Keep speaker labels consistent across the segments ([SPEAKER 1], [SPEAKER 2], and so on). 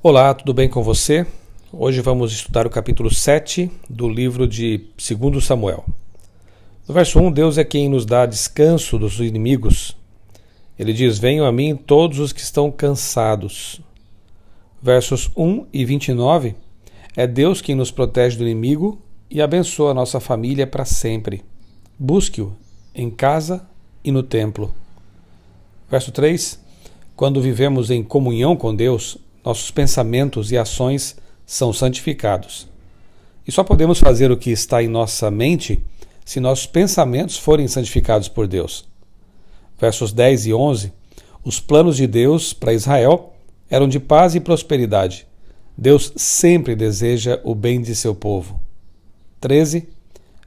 [SPEAKER 1] Olá, tudo bem com você? Hoje vamos estudar o capítulo 7 do livro de 2 Samuel. No verso 1, Deus é quem nos dá descanso dos inimigos. Ele diz: Venham a mim todos os que estão cansados. Versos 1 e 29, é Deus quem nos protege do inimigo e abençoa nossa família para sempre. Busque-o em casa e no templo. Verso 3, quando vivemos em comunhão com Deus, nossos pensamentos e ações são santificados. E só podemos fazer o que está em nossa mente se nossos pensamentos forem santificados por Deus. Versos 10 e 11: Os planos de Deus para Israel eram de paz e prosperidade. Deus sempre deseja o bem de seu povo. 13.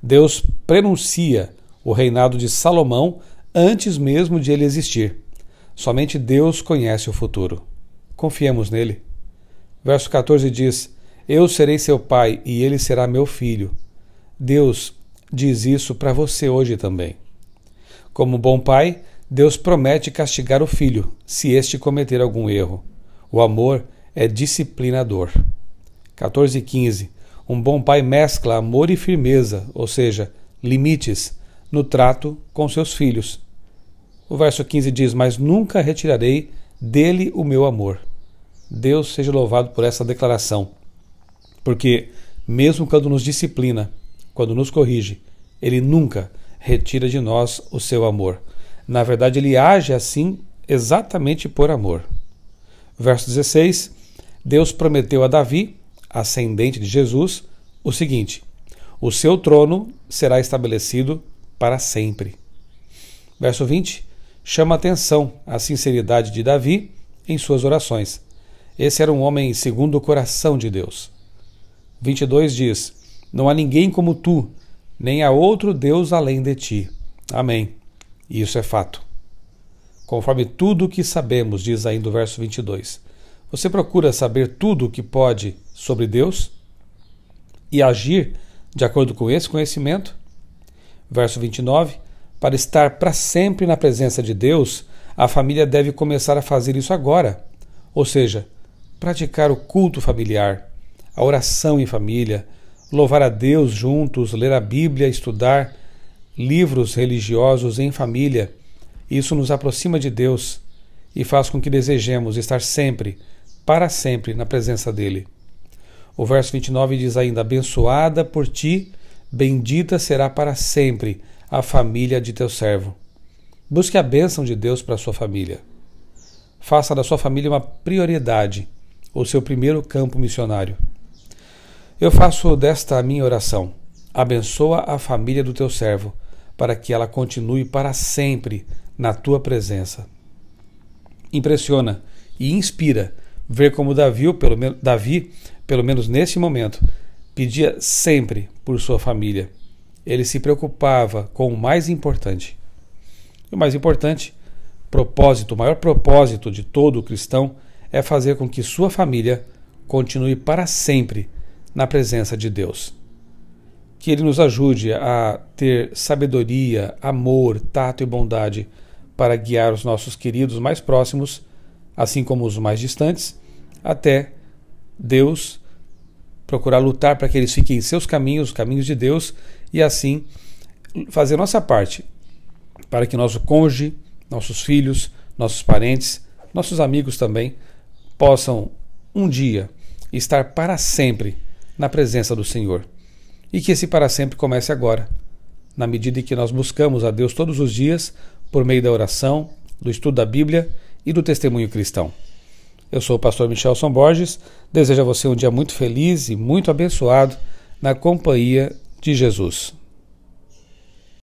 [SPEAKER 1] Deus prenuncia o reinado de Salomão antes mesmo de ele existir. Somente Deus conhece o futuro. Confiemos nele. Verso 14 diz: Eu serei seu pai e ele será meu filho. Deus diz isso para você hoje também. Como bom pai, Deus promete castigar o filho se este cometer algum erro. O amor é disciplinador. 14 e 15. Um bom pai mescla amor e firmeza, ou seja, limites, no trato com seus filhos. O verso 15 diz: Mas nunca retirarei dele o meu amor. Deus seja louvado por essa declaração, porque, mesmo quando nos disciplina, quando nos corrige, Ele nunca retira de nós o seu amor. Na verdade, Ele age assim exatamente por amor. Verso 16: Deus prometeu a Davi, ascendente de Jesus, o seguinte: O seu trono será estabelecido para sempre. Verso 20 chama atenção a sinceridade de Davi em suas orações. Esse era um homem segundo o coração de Deus. 22 diz: Não há ninguém como tu, nem há outro Deus além de ti. Amém. isso é fato. Conforme tudo o que sabemos, diz ainda o verso 22. Você procura saber tudo o que pode sobre Deus e agir de acordo com esse conhecimento? Verso 29. Para estar para sempre na presença de Deus, a família deve começar a fazer isso agora. Ou seja, praticar o culto familiar, a oração em família, louvar a Deus juntos, ler a Bíblia, estudar livros religiosos em família. Isso nos aproxima de Deus e faz com que desejemos estar sempre, para sempre, na presença dele. O verso 29 diz ainda: Abençoada por ti, bendita será para sempre a família de teu servo. Busque a bênção de Deus para a sua família. Faça da sua família uma prioridade o seu primeiro campo missionário. Eu faço desta a minha oração. Abençoa a família do teu servo, para que ela continue para sempre na tua presença. Impressiona e inspira ver como Davi, pelo, Davi, pelo menos nesse momento, pedia sempre por sua família. Ele se preocupava com o mais importante. E o mais importante, propósito, o maior propósito de todo cristão é fazer com que sua família continue para sempre na presença de Deus. Que Ele nos ajude a ter sabedoria, amor, tato e bondade para guiar os nossos queridos mais próximos, assim como os mais distantes, até Deus procurar lutar para que eles fiquem em seus caminhos, os caminhos de Deus, e assim fazer nossa parte para que nosso cônjuge, nossos filhos, nossos parentes, nossos amigos também possam um dia estar para sempre na presença do Senhor. E que esse para sempre comece agora, na medida em que nós buscamos a Deus todos os dias por meio da oração, do estudo da Bíblia e do testemunho cristão. Eu sou o pastor Michelson Borges, desejo a você um dia muito feliz e muito abençoado na companhia de Jesus.